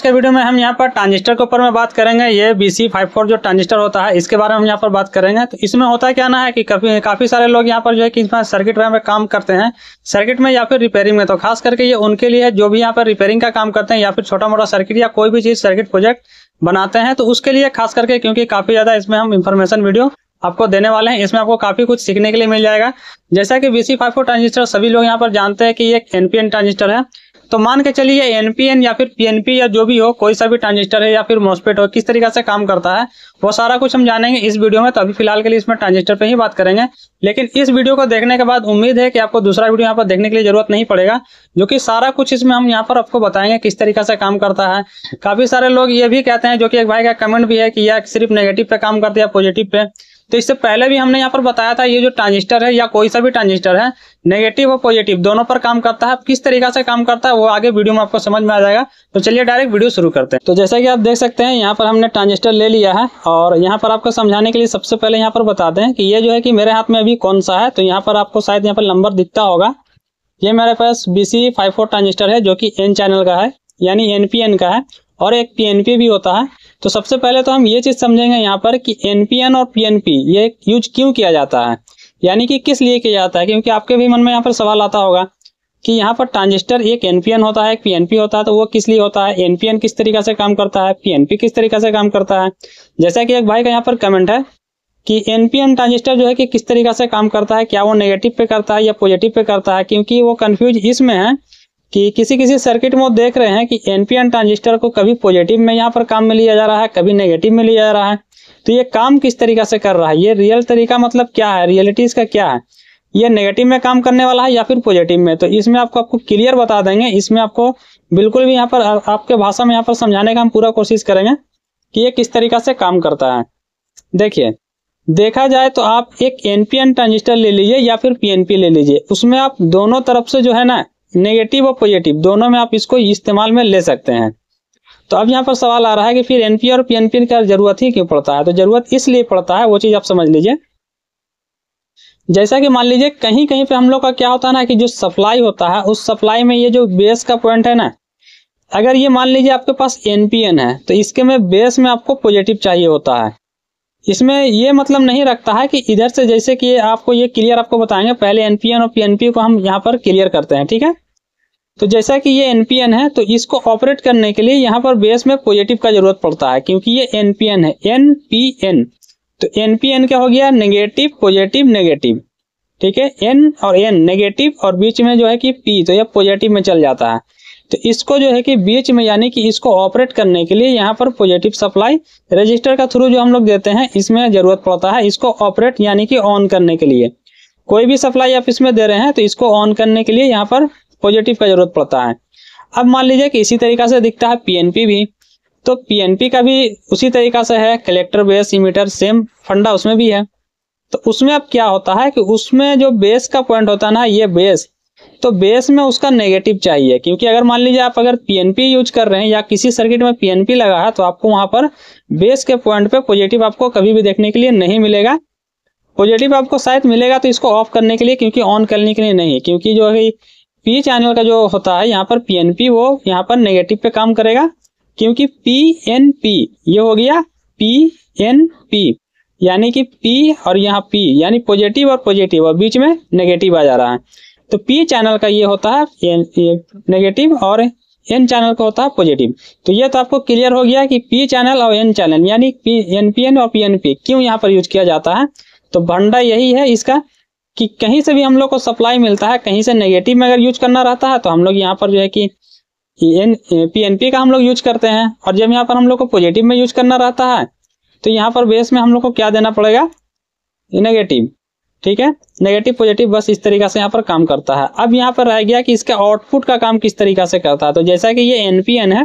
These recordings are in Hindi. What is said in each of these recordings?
आज के वीडियो में हम यहाँ पर ट्रांजिस्टर के ऊपर में बात करेंगे ये बी सी फाइव फोर जो ट्रांजिस्टर होता है इसके बारे में हम यहाँ पर बात करेंगे तो इसमें होता है क्या ना है कि काफी काफी सारे लोग यहाँ पर जो है कि इसमें सर्किट में काम करते हैं सर्किट में या फिर रिपेयरिंग में तो खास करके ये उनके लिए जो भी यहाँ पर रिपेयरिंग का काम करते हैं या फिर छोटा मोटा सर्किट या कोई भी चीज सर्किट प्रोजेक्ट बनाते हैं तो उसके लिए खास करके क्योंकि काफी ज्यादा इसमें हम इन्फॉर्मेशन वीडियो आपको देने वाले हैं इसमें आपको काफी कुछ सीखने के लिए मिल जाएगा जैसा कि B C five four transistor सभी लोग यहाँ पर जानते हैं कि ये एनपीएन ट्रांजिस्टर है तो मान के चलिए एनपीएन या फिर पीएनपी या जो भी हो कोई सा भी ट्रांजिस्टर है या फिर मोस्पेट हो किस तरीके से काम करता है वो सारा कुछ हम जानेंगे इस वीडियो में तो अभी फिलहाल के लिए इसमें ट्रांजिस्टर पे ही बात करेंगे लेकिन इस वीडियो को देखने के बाद उम्मीद है कि आपको दूसरा वीडियो यहाँ पर देखने के लिए जरूरत नहीं पड़ेगा जो कि सारा कुछ इसमें हम यहाँ पर आपको बताएंगे किस तरीके से काम करता है काफी सारे लोग ये भी कहते हैं जो कि एक भाई का कमेंट भी है कि यह सिर्फ नेगेटिव पे काम हैं या पॉजिटिव पे तो इससे पहले भी हमने यहाँ पर बताया था ये जो ट्रांजिस्टर है या कोई सा भी ट्रांजिस्टर है नेगेटिव और पॉजिटिव दोनों पर काम करता है किस तरीका से काम करता है वो आगे वीडियो में आपको समझ में आ जाएगा तो चलिए डायरेक्ट वीडियो शुरू करते हैं तो जैसा कि आप देख सकते हैं यहाँ पर हमने ट्रांजिस्टर ले लिया है और यहाँ पर आपको समझाने के लिए सबसे पहले यहाँ पर बताते हैं कि ये जो है कि मेरे हाथ में अभी कौन सा है तो यहाँ पर आपको शायद यहाँ पर नंबर दिखता होगा ये मेरे पास B C five four transistor है जो कि एन चैनल का है यानी एन पी एन का है और एक पीएनपी भी होता है तो सबसे पहले तो हम ये चीज समझेंगे यहाँ पर कि एनपीएन और पीएनपी ये यूज क्यों किया जाता है यानी कि किस लिए किया जाता है क्योंकि आपके भी मन में यहाँ पर सवाल आता होगा कि यहाँ पर ट्रांजिस्टर एक एनपीएन होता है एक पीएनपी होता है तो वो किस लिए होता है एनपीएन किस तरीका से काम करता है पीएनपी किस तरीका से काम करता है जैसा कि एक भाई का यहाँ पर कमेंट है कि एनपीएन ट्रांजिस्टर जो है कि किस तरीका से काम करता है क्या वो नेगेटिव पे करता है या पॉजिटिव पे करता है क्योंकि वो कंफ्यूज इसमें है कि किसी किसी सर्किट में देख रहे हैं कि एनपीएन ट्रांजिस्टर को कभी पॉजिटिव में यहाँ पर काम में लिया जा रहा है कभी नेगेटिव में लिया जा रहा है तो ये काम किस तरीका से कर रहा है ये रियल तरीका मतलब क्या है रियलिटी इसका क्या है ये नेगेटिव में काम करने वाला है या फिर पॉजिटिव में तो इसमें आपको आपको क्लियर बता देंगे इसमें आपको बिल्कुल भी यहाँ पर आपके भाषा में यहाँ पर समझाने का हम पूरा कोशिश करेंगे कि ये किस तरीका से काम करता है देखिए देखा जाए तो आप एक एनपीएन ट्रांजिस्टर ले लीजिए या फिर पीएनपी ले लीजिए उसमें आप दोनों तरफ से जो है ना नेगेटिव और पॉजिटिव दोनों में आप इसको इस्तेमाल में ले सकते हैं तो अब यहाँ पर सवाल आ रहा है कि फिर एन और पीएनपीआर की जरूरत ही क्यों पड़ता है तो जरूरत इसलिए पड़ता है वो चीज आप समझ लीजिए जैसा कि मान लीजिए कहीं कहीं पे हम लोग का क्या होता है ना कि जो सप्लाई होता है उस सप्लाई में ये जो बेस का पॉइंट है ना अगर ये मान लीजिए आपके पास एनपीएन है तो इसके में बेस में आपको पॉजिटिव चाहिए होता है इसमें ये मतलब नहीं रखता है कि इधर से जैसे कि आपको ये क्लियर आपको बताएंगे पहले एनपीएन और पीएनपी को हम यहाँ पर क्लियर करते हैं ठीक है तो जैसा कि ये एनपीएन है तो इसको ऑपरेट करने के लिए यहाँ पर बेस में पॉजिटिव का जरूरत पड़ता है क्योंकि ये एनपीएन है एनपीएन तो एनपीएन क्या हो गया नेगेटिव पॉजिटिव नेगेटिव ठीक है एन और एन नेगेटिव और बीच में जो है कि पी तो यह पॉजिटिव में चल जाता है तो इसको जो है कि बीच में यानी कि इसको ऑपरेट करने के लिए यहाँ पर पॉजिटिव सप्लाई रजिस्टर का थ्रू जो हम लोग देते हैं इसमें जरूरत पड़ता है इसको ऑपरेट यानी कि ऑन करने के लिए कोई भी सप्लाई आप इसमें दे रहे हैं तो इसको ऑन करने के लिए यहाँ पर पॉजिटिव का जरूरत पड़ता है अब मान लीजिए कि इसी तरीका से दिखता है पीएनपी भी तो पीएनपी का भी उसी तरीका से है कलेक्टर बेस इमीटर सेम फंडा उसमें भी है तो उसमें अब क्या होता है कि उसमें जो बेस का पॉइंट होता है ना ये बेस तो बेस में उसका नेगेटिव चाहिए क्योंकि अगर मान लीजिए आप अगर पीएनपी यूज कर रहे हैं या किसी सर्किट में पीएनपी लगा है तो आपको वहां पर बेस के पॉइंट पे पॉजिटिव आपको कभी भी देखने के लिए नहीं मिलेगा पॉजिटिव आपको शायद मिलेगा तो इसको ऑफ करने के लिए क्योंकि ऑन करने के लिए नहीं क्योंकि जो है पी चैनल का जो होता है यहाँ पर पीएनपी वो यहाँ पर नेगेटिव पे काम करेगा क्योंकि पी एन पी ये हो गया पी एन पी यानी कि पी और यहाँ पी यानी पॉजिटिव और पॉजिटिव और बीच में नेगेटिव आ जा रहा है तो पी चैनल का ये होता है नेगेटिव और एन चैनल का होता है पॉजिटिव तो ये तो आपको क्लियर हो गया कि पी चैनल और एन चैनल यानी पी एनपीएन और पीएनपी क्यों यहाँ पर यूज किया जाता है तो भंडा यही है इसका कि कहीं से भी हम लोग को सप्लाई मिलता है कहीं से नेगेटिव में अगर यूज करना रहता है तो हम लोग यहाँ पर जो है कि एन पी एन पी का हम लोग यूज करते हैं और जब यहाँ पर हम लोग को पॉजिटिव में यूज करना रहता है तो यहाँ पर बेस में हम लोग को क्या देना पड़ेगा नेगेटिव ठीक है नेगेटिव पॉजिटिव बस इस तरीका से यहाँ पर काम करता है अब यहाँ पर रह गया कि इसका आउटपुट का काम किस तरीका से करता है तो जैसा कि ये एनपीएन है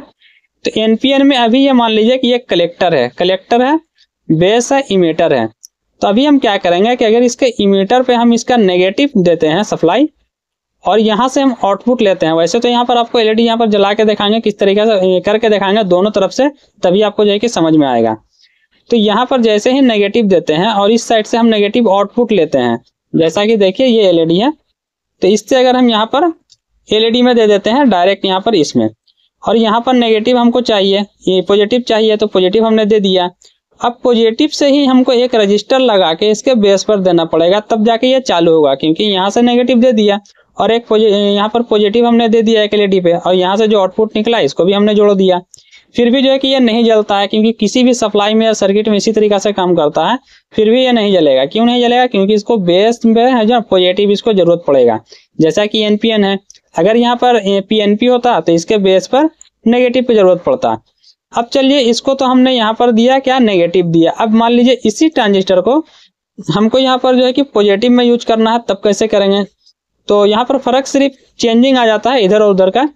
तो एनपीएन में अभी ये मान लीजिए कि ये कलेक्टर है कलेक्टर है बेस है इमेटर है तो अभी हम क्या करेंगे कि अगर इसके इमेटर पे हम इसका नेगेटिव देते हैं सप्लाई और यहाँ से हम आउटपुट लेते हैं वैसे तो यहाँ पर आपको एलईडी यहाँ पर जला के दिखाएंगे किस तरीके से करके दिखाएंगे दोनों तरफ से तभी आपको जो है कि समझ में आएगा तो यहाँ पर जैसे ही नेगेटिव देते हैं और इस साइड से हम नेगेटिव आउटपुट लेते हैं जैसा कि देखिए ये एलईडी है तो इससे अगर हम यहाँ पर एलईडी में दे देते हैं डायरेक्ट यहाँ पर इसमें और यहाँ पर नेगेटिव हमको चाहिए ये पॉजिटिव चाहिए तो पॉजिटिव हमने दे दिया अब पॉजिटिव से ही हमको एक रजिस्टर लगा के इसके बेस पर देना पड़ेगा तब जाके ये चालू होगा क्योंकि यहाँ से नेगेटिव दे दिया और एक यहाँ पर पॉजिटिव हमने दे दिया एक एलईडी पे और यहाँ से जो आउटपुट निकला इसको भी हमने जोड़ दिया फिर भी जो है कि यह नहीं जलता है क्योंकि किसी भी सप्लाई में या सर्किट में इसी तरीका से काम करता है फिर भी ये नहीं जलेगा क्यों नहीं जलेगा क्योंकि इसको बेस में है जो पॉजिटिव इसको जरूरत पड़ेगा जैसा कि एनपीएन है अगर यहाँ पर पीएनपी होता तो इसके बेस पर नेगेटिव की जरूरत पड़ता अब चलिए इसको तो हमने यहाँ पर दिया क्या नेगेटिव दिया अब मान लीजिए इसी ट्रांजिस्टर को हमको यहाँ पर जो है कि पॉजिटिव में यूज करना है तब कैसे करेंगे तो यहाँ पर फर्क सिर्फ चेंजिंग आ जाता है इधर और उधर का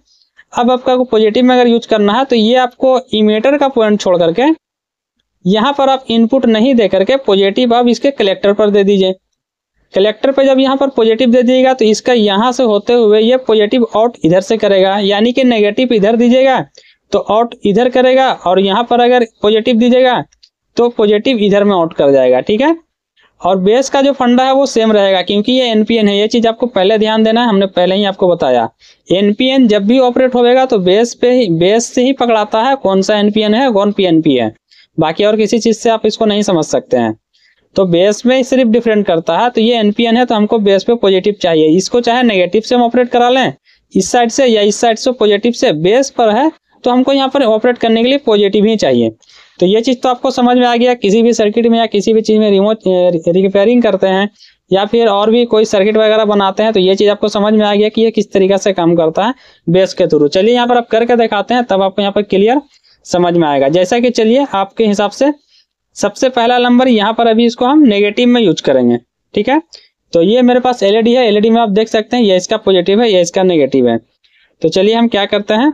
अब आपका पॉजिटिव में अगर यूज करना है तो ये आपको इमेटर का पॉइंट छोड़ करके यहाँ पर आप इनपुट नहीं दे करके पॉजिटिव आप इसके कलेक्टर पर दे दीजिए कलेक्टर पर जब यहाँ पर पॉजिटिव दे दीजिएगा तो इसका यहाँ से होते हुए ये पॉजिटिव आउट इधर से करेगा यानी कि नेगेटिव इधर दीजिएगा तो आउट इधर करेगा और यहाँ पर अगर पॉजिटिव दीजिएगा तो पॉजिटिव इधर में आउट कर जाएगा ठीक है और बेस का जो फंडा है वो सेम रहेगा क्योंकि ये एनपीएन है ये चीज आपको पहले ध्यान देना है हमने पहले ही आपको बताया एनपीएन जब भी ऑपरेट होगा तो बेस पे ही बेस से ही पकड़ाता है कौन सा एनपीएन है कौन पीएनपी है बाकी और किसी चीज से आप इसको नहीं समझ सकते हैं तो बेस में सिर्फ डिफरेंट करता है तो ये एनपीएन है तो हमको बेस पे पॉजिटिव चाहिए इसको चाहे नेगेटिव से हम ऑपरेट करा लें इस साइड से या इस साइड से पॉजिटिव से बेस पर है तो हमको यहाँ पर ऑपरेट करने के लिए पॉजिटिव ही चाहिए तो ये चीज़ तो आपको समझ में आ गया किसी भी सर्किट में या किसी भी चीज़ में रिमोट रिपेयरिंग करते हैं या फिर और भी कोई सर्किट वगैरह बनाते हैं तो ये चीज़ आपको समझ में आ गया कि ये किस तरीके से काम करता है बेस के थ्रू चलिए यहाँ पर आप करके दिखाते हैं तब आपको यहाँ पर क्लियर समझ में आएगा जैसा कि चलिए आपके हिसाब से सबसे पहला नंबर यहाँ पर अभी इसको हम नेगेटिव में यूज करेंगे ठीक है तो ये मेरे पास एलईडी e है एलईडी e में आप देख सकते हैं ये इसका पॉजिटिव है ये इसका नेगेटिव है तो चलिए हम क्या करते हैं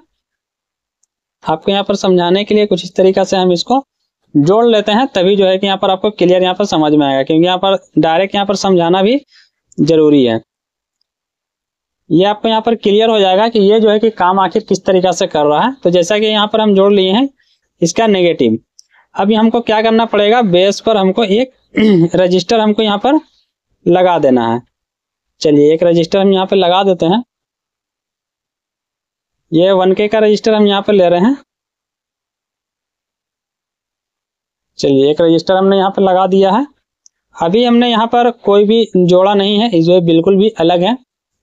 आपको यहाँ पर समझाने के लिए कुछ इस तरीका से हम इसको जोड़ लेते हैं तभी जो है कि यहाँ पर आपको क्लियर यहाँ पर समझ में आएगा क्योंकि यहाँ पर डायरेक्ट यहाँ पर समझाना भी जरूरी है ये आपको यहाँ पर क्लियर हो जाएगा कि ये जो है कि काम आखिर किस तरीका से कर रहा है तो जैसा कि यहाँ पर हम जोड़ लिए हैं इसका नेगेटिव अभी हमको क्या करना पड़ेगा बेस पर हमको एक रजिस्टर हमको यहाँ पर लगा देना है चलिए एक रजिस्टर हम यहाँ पर लगा देते हैं ये वन के का रजिस्टर हम यहाँ पे ले रहे हैं चलिए एक रजिस्टर हमने यहाँ पे लगा दिया है अभी हमने यहाँ पर कोई भी जोड़ा नहीं है इस वे बिल्कुल भी अलग है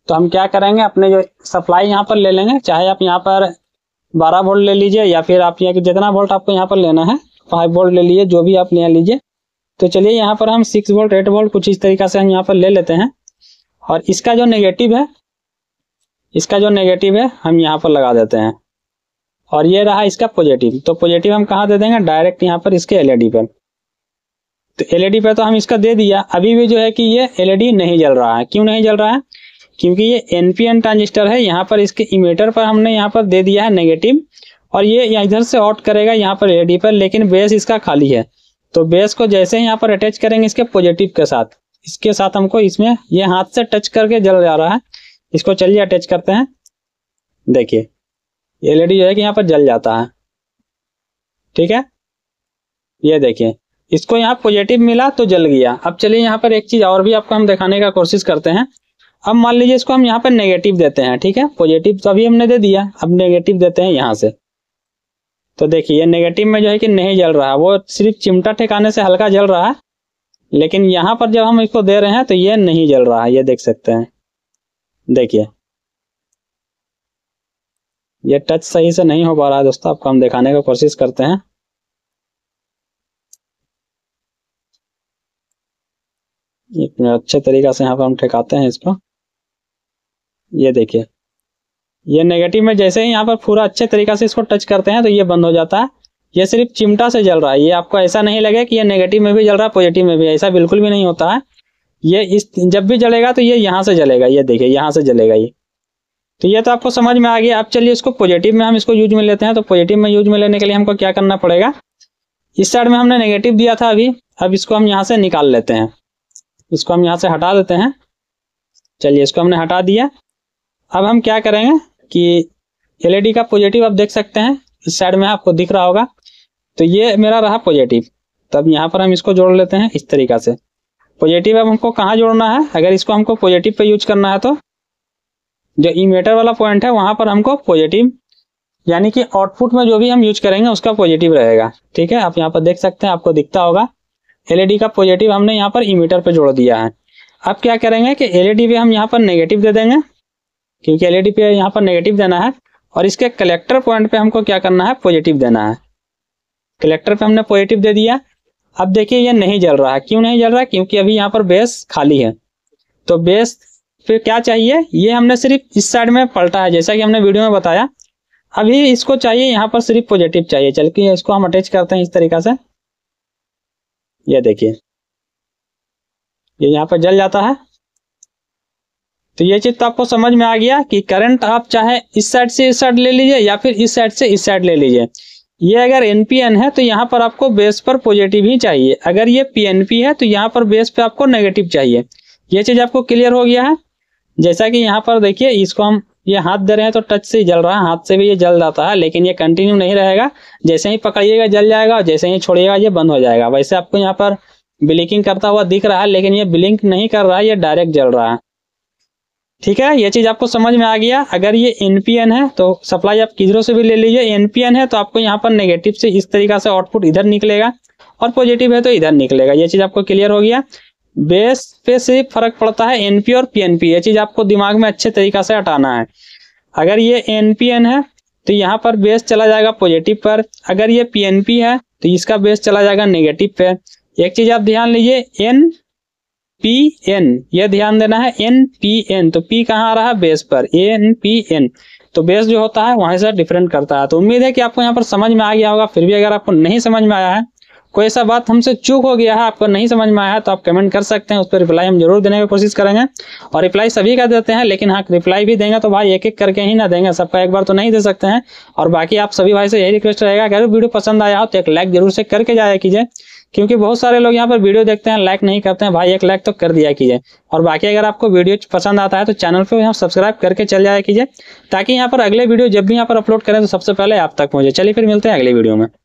तो हम क्या करेंगे अपने जो सप्लाई यहाँ पर ले लेंगे चाहे आप यहाँ पर बारह वोल्ट ले लीजिए या फिर आप यहाँ जितना वोल्ट आपको यहाँ पर लेना है फाइव वोल्ट ले लीजिए जो भी आप ले लीजिए तो चलिए यहाँ पर हम सिक्स वोल्ट एट वोल्ट कुछ इस तरीका से हम यहाँ पर ले लेते हैं और इसका जो नेगेटिव है इसका जो नेगेटिव है हम यहाँ पर लगा देते हैं और ये रहा इसका पॉजिटिव तो पॉजिटिव हम कहाँ दे देंगे डायरेक्ट यहाँ पर इसके एलईडी पर तो एलईडी पर तो हम इसका दे दिया अभी भी जो है कि ये एलईडी नहीं जल रहा है क्यों नहीं जल रहा है क्योंकि ये एनपीएन ट्रांजिस्टर है यहाँ पर इसके इमेटर पर हमने यहाँ पर दे दिया है नेगेटिव और ये इधर से ऑट करेगा यहाँ पर एलईडी पर लेकिन बेस इसका खाली है तो बेस को जैसे यहाँ पर अटैच करेंगे इसके पॉजिटिव के साथ इसके साथ हमको इसमें ये हाथ से टच करके जल जा रहा है इसको चलिए अटैच करते हैं देखिए एलईडी जो है कि यहाँ पर जल जाता है ठीक है ये देखिए इसको यहाँ पॉजिटिव मिला तो जल गया अब चलिए यहाँ पर एक चीज और भी आपको हम दिखाने का कोशिश करते हैं अब मान लीजिए इसको हम यहाँ पर नेगेटिव देते हैं ठीक है पॉजिटिव तो अभी हमने दे दिया अब नेगेटिव देते हैं यहाँ से तो देखिए ये नेगेटिव में जो है कि नहीं जल रहा वो सिर्फ चिमटा ठिकाने से हल्का जल रहा है लेकिन यहाँ पर जब हम इसको दे रहे हैं तो ये नहीं जल रहा है ये देख सकते हैं देखिए ये टच सही से नहीं हो पा रहा है दोस्तों आपको हम दिखाने का कोशिश करते हैं अच्छे तरीका से यहाँ पर हम ठेकाते हैं इसको ये देखिए ये नेगेटिव में जैसे ही यहाँ पर पूरा अच्छे तरीका से इसको टच करते हैं तो ये बंद हो जाता है ये सिर्फ चिमटा से जल रहा है ये आपको ऐसा नहीं लगे कि ये नेगेटिव में भी जल रहा है पॉजिटिव में भी ऐसा बिल्कुल भी नहीं होता है ये इस जब भी जलेगा तो ये यहाँ से जलेगा ये देखिए यहाँ से जलेगा ये तो ये तो आपको समझ में आ गया अब चलिए इसको पॉजिटिव में हम इसको यूज में लेते हैं तो पॉजिटिव में यूज में लेने के लिए हमको क्या करना पड़ेगा इस साइड में हमने नेगेटिव दिया था अभी अब इसको हम यहाँ से निकाल लेते हैं इसको हम यहाँ से हटा देते हैं चलिए इसको हमने हटा दिया अब हम क्या करेंगे कि एल e का पॉजिटिव आप देख सकते हैं इस साइड में आपको दिख रहा होगा तो ये मेरा रहा पॉजिटिव तब यहाँ पर हम इसको जोड़ लेते हैं इस तरीका से पॉजिटिव अब हमको कहाँ जोड़ना है अगर इसको हमको पॉजिटिव पे यूज करना है तो जो इमेटर वाला पॉइंट है वहां पर हमको पॉजिटिव यानी कि आउटपुट में जो भी हम यूज करेंगे उसका पॉजिटिव रहेगा ठीक है आप यहाँ पर देख सकते हैं आपको दिखता होगा एलईडी e का पॉजिटिव हमने यहाँ पर इमीटर पर जोड़ दिया है अब क्या करेंगे कि एलईडी e पे हम यहाँ पर नेगेटिव दे देंगे क्योंकि एलईडी e पे यहाँ पर नेगेटिव देना है और इसके कलेक्टर पॉइंट पे हमको क्या करना है पॉजिटिव देना है कलेक्टर पे हमने पॉजिटिव दे दिया अब देखिए ये नहीं जल रहा है क्यों नहीं जल रहा क्योंकि अभी यहाँ पर बेस खाली है तो बेस फिर क्या चाहिए ये हमने सिर्फ इस साइड में पलटा है जैसा कि हमने वीडियो में बताया अभी इसको चाहिए यहाँ पर सिर्फ पॉजिटिव चाहिए चल के इसको हम अटैच करते हैं इस तरीका से ये देखिए ये यहाँ पर जल जाता है तो ये चीज तो आपको समझ में आ गया कि करंट आप चाहे इस साइड से इस साइड ले लीजिए या फिर इस साइड से इस साइड ले लीजिए ये अगर एनपीएन है तो यहाँ पर आपको बेस पर पॉजिटिव ही चाहिए अगर ये पीएनपी है तो यहाँ पर बेस पे आपको नेगेटिव चाहिए ये चीज आपको क्लियर हो गया है जैसा कि यहाँ पर देखिए इसको हम ये हाथ दे रहे हैं तो टच से ही जल रहा है हाथ से भी ये जल जाता है लेकिन ये कंटिन्यू नहीं रहेगा जैसे ही पकड़िएगा जल जाएगा और जैसे ही छोड़िएगा ये बंद हो जाएगा वैसे आपको यहाँ पर ब्लिंकिंग करता हुआ दिख रहा है लेकिन ये ब्लिंक नहीं कर रहा है ये डायरेक्ट जल रहा है ठीक है ये चीज़ आपको समझ में आ गया अगर ये एनपीएन है तो सप्लाई आप किधरों से भी ले लीजिए एनपीएन है तो आपको यहाँ पर नेगेटिव से इस तरीका से आउटपुट इधर निकलेगा और पॉजिटिव है तो इधर निकलेगा ये चीज़ आपको क्लियर हो गया बेस पे से फर्क पड़ता है एनपी और पीएनपी ये चीज़ आपको दिमाग में अच्छे तरीका से हटाना है अगर ये एनपीएन है तो यहाँ पर बेस चला जाएगा पॉजिटिव पर अगर ये पीएनपी है तो इसका बेस चला जाएगा नेगेटिव पे एक चीज़ आप ध्यान लीजिए एन पी एन यह ध्यान देना है एन पी एन तो पी कहाँ आ रहा है बेस पर एन पी एन तो बेस जो होता है वहां से डिफरेंट करता है तो उम्मीद है कि आपको यहाँ पर समझ में आ गया होगा फिर भी अगर आपको नहीं समझ में आया है कोई ऐसा बात हमसे चूक हो गया है आपको नहीं समझ में आया है तो आप कमेंट कर सकते हैं उस पर रिप्लाई हम जरूर देने की कोशिश करेंगे और रिप्लाई सभी का देते हैं लेकिन हाँ रिप्लाई भी देंगे तो भाई एक एक करके ही ना देंगे सबका एक बार तो नहीं दे सकते हैं और बाकी आप सभी भाई से यही रिक्वेस्ट रहेगा अगर वीडियो पसंद आया हो तो एक लाइक जरूर से करके जाया कीजिए क्योंकि बहुत सारे लोग यहाँ पर वीडियो देखते हैं लाइक नहीं करते हैं भाई एक लाइक तो कर दिया कीजिए और बाकी अगर आपको वीडियो पसंद आता है तो चैनल को यहाँ सब्सक्राइब करके चल जाया कीजिए ताकि यहाँ पर अगले वीडियो जब भी यहाँ पर अपलोड करें तो सबसे पहले आप तक पहुँचे चलिए फिर मिलते हैं अगले वीडियो में